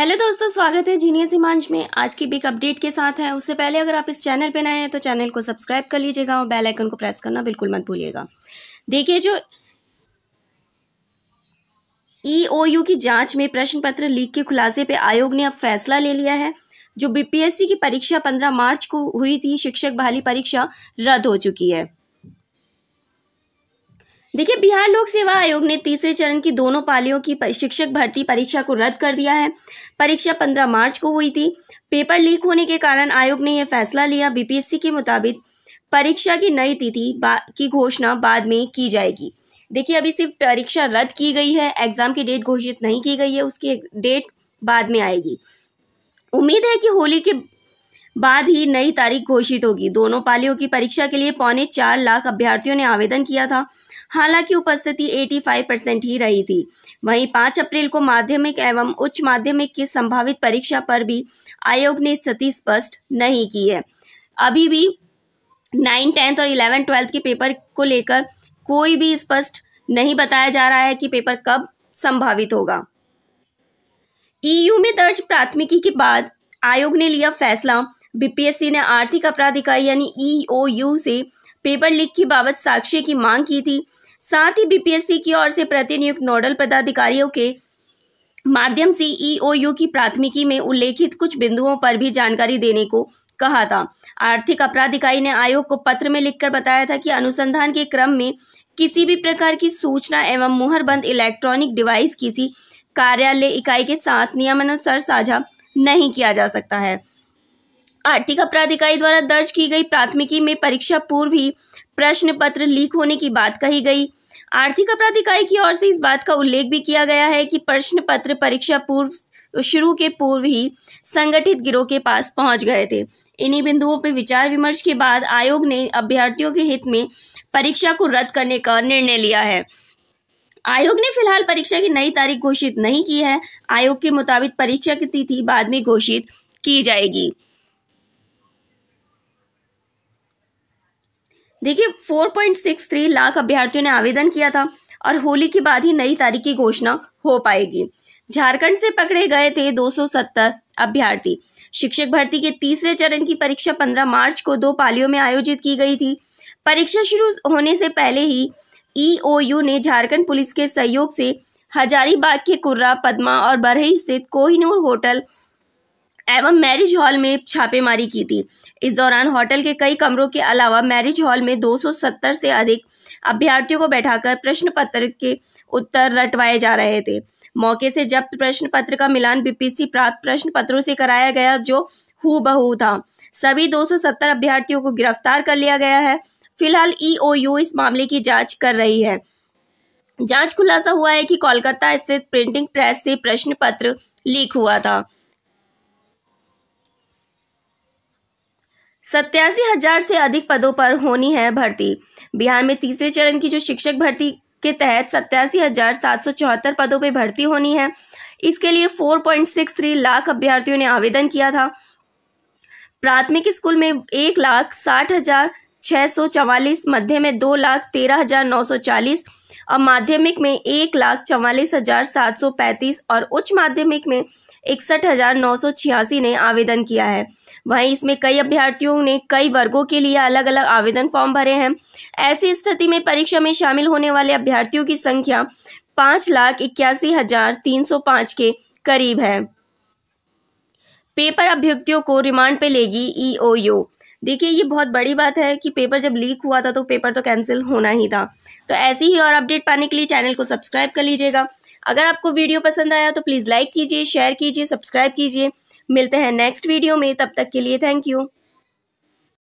hello दोस्तों स्वागत है जीनियस हिमांश में आज की बिग अपडेट के साथ है उससे पहले अगर आप इस चैनल पर नए हैं तो चैनल को सब्सक्राइब कर लीजिएगा और बेल आइकन को प्रेस करना बिल्कुल मत भूलिएगा देखिए जो ई ओ यू की जांच में प्रश्न पत्र लीक के खुलासे पे आयोग ने अब फैसला ले लिया है जो बीपीएससी की परीक्षा पंद्रह मार्च को हुई थी शिक्षक बहाली परीक्षा रद्द हो चुकी है देखिए बिहार लोक सेवा आयोग ने तीसरे चरण की दोनों पालियों की शिक्षक भर्ती परीक्षा को रद्द कर दिया है परीक्षा 15 मार्च को हुई थी पेपर लीक होने के कारण आयोग ने यह फैसला लिया बीपीएससी के मुताबिक परीक्षा की नई तिथि की घोषणा बाद में की जाएगी देखिए अभी सिर्फ परीक्षा रद्द की गई है एग्जाम की डेट घोषित नहीं की गई है उसकी डेट बाद में आएगी उम्मीद है कि होली के बाद ही नई तारीख घोषित होगी दोनों पालियों की परीक्षा के लिए पौने चार लाख अभ्यर्थियों ने आवेदन किया था हालांकि उपस्थिति 85 परसेंट ही रही थी वहीं 5 अप्रैल को माध्यमिक एवं उच्च माध्यमिक की संभावित परीक्षा पर भी आयोग ने स्थिति स्पष्ट नहीं की है अभी भी नाइन टेंथ और इलेवन ट्वेल्थ के पेपर को लेकर कोई भी स्पष्ट नहीं बताया जा रहा है कि पेपर कब संभावित होगा ईयू में दर्ज प्राथमिकी के बाद आयोग ने लिया फैसला बीपीएससी ने आर्थिक अपराध इकाई यानी ईओयू से पेपर लीक की बाबत साक्ष्य की मांग की थी साथ ही बीपीएससी की ओर से प्रतिनियुक्त नोडल पदाधिकारियों के माध्यम से ईओयू की प्राथमिकी में उल्लेखित कुछ बिंदुओं पर भी जानकारी देने को कहा था आर्थिक अपराध इकाई ने आयोग को पत्र में लिखकर बताया था कि अनुसंधान के क्रम में किसी भी प्रकार की सूचना एवं मुहरबंद इलेक्ट्रॉनिक डिवाइस किसी कार्यालय इकाई के साथ नियमानुसार साझा नहीं किया जा सकता है आर्थिक अपराध इकाई द्वारा दर्ज की गई प्राथमिकी में परीक्षा पूर्व ही प्रश्न पत्र लीक होने की बात कही गई आर्थिक अपराध इकाई की ओर से इस बात का उल्लेख भी किया गया है कि प्रश्न पत्र परीक्षा पूर्व शुरू के पूर्व ही संगठित गिरोह के पास पहुंच गए थे इन्हीं बिंदुओं पर विचार विमर्श के बाद आयोग ने अभ्यर्थियों के हित में परीक्षा को रद्द करने का निर्णय लिया है आयोग ने फिलहाल परीक्षा की नई तारीख घोषित नहीं की है आयोग के मुताबिक परीक्षा की तिथि बाद में घोषित की जाएगी देखिए 4.63 लाख अभ्यर्थियों ने आवेदन किया था और होली के बाद ही नई तारीख की घोषणा हो पाएगी झारखंड से पकड़े गए थे 270 अभ्यर्थी शिक्षक भर्ती के तीसरे चरण की परीक्षा 15 मार्च को दो पालियों में आयोजित की गई थी परीक्षा शुरू होने से पहले ही ईओयू e ने झारखंड पुलिस के सहयोग से हजारीबाग के कुर्रा पदमा और बरही स्थित कोहिनूर होटल एवं मैरिज हॉल में छापेमारी की थी इस दौरान होटल के कई कमरों के अलावा मैरिज हॉल में 270 से अधिक अभ्यर्थियों को बैठाकर प्रश्न पत्र के उत्तर रटवाए जा रहे थे मौके से जब प्रश्न पत्र का मिलान बीपीसी प्राप्त प्रश्न पत्रों से कराया गया जो हु बहू था सभी 270 अभ्यर्थियों को गिरफ्तार कर लिया गया है फिलहाल ईओयू इस मामले की जांच कर रही है जांच खुलासा हुआ है कि कोलकाता स्थित प्रिंटिंग प्रेस से प्रश्न पत्र लीक हुआ था सत्तासी हजार से अधिक पदों पर होनी है भर्ती बिहार में तीसरे चरण की जो शिक्षक भर्ती के तहत सत्तासी हजार सात सौ चौहत्तर पदों पर भर्ती होनी है इसके लिए four point six three lakh अभ्यर्थियों ने आवेदन किया था प्राथमिक स्कूल में एक लाख साठ हजार छः सौ चवालीस मध्य में दो लाख तेरह हजार नौ सौ चालीस और माध्यमिक में एक लाख चवालीस हज़ार सात सौ पैंतीस और उच्च माध्यमिक में इकसठ हज़ार नौ सौ छियासी ने आवेदन किया है वहीं इसमें कई अभ्यर्थियों ने कई वर्गों के लिए अलग अलग आवेदन फॉर्म भरे हैं ऐसी स्थिति में परीक्षा में शामिल होने वाले अभ्यर्थियों की संख्या पाँच लाख इक्यासी हज़ार तीन सौ पाँच के करीब है पेपर अभ्यर्थियों को रिमांड पर लेगी ईओयू देखिए ये बहुत बड़ी बात है कि पेपर जब लीक हुआ था तो पेपर तो कैंसिल होना ही था तो ऐसी ही और अपडेट पाने के लिए चैनल को सब्सक्राइब कर लीजिएगा अगर आपको वीडियो पसंद आया तो प्लीज़ लाइक कीजिए शेयर कीजिए सब्सक्राइब कीजिए मिलते हैं नेक्स्ट वीडियो में तब तक के लिए थैंक यू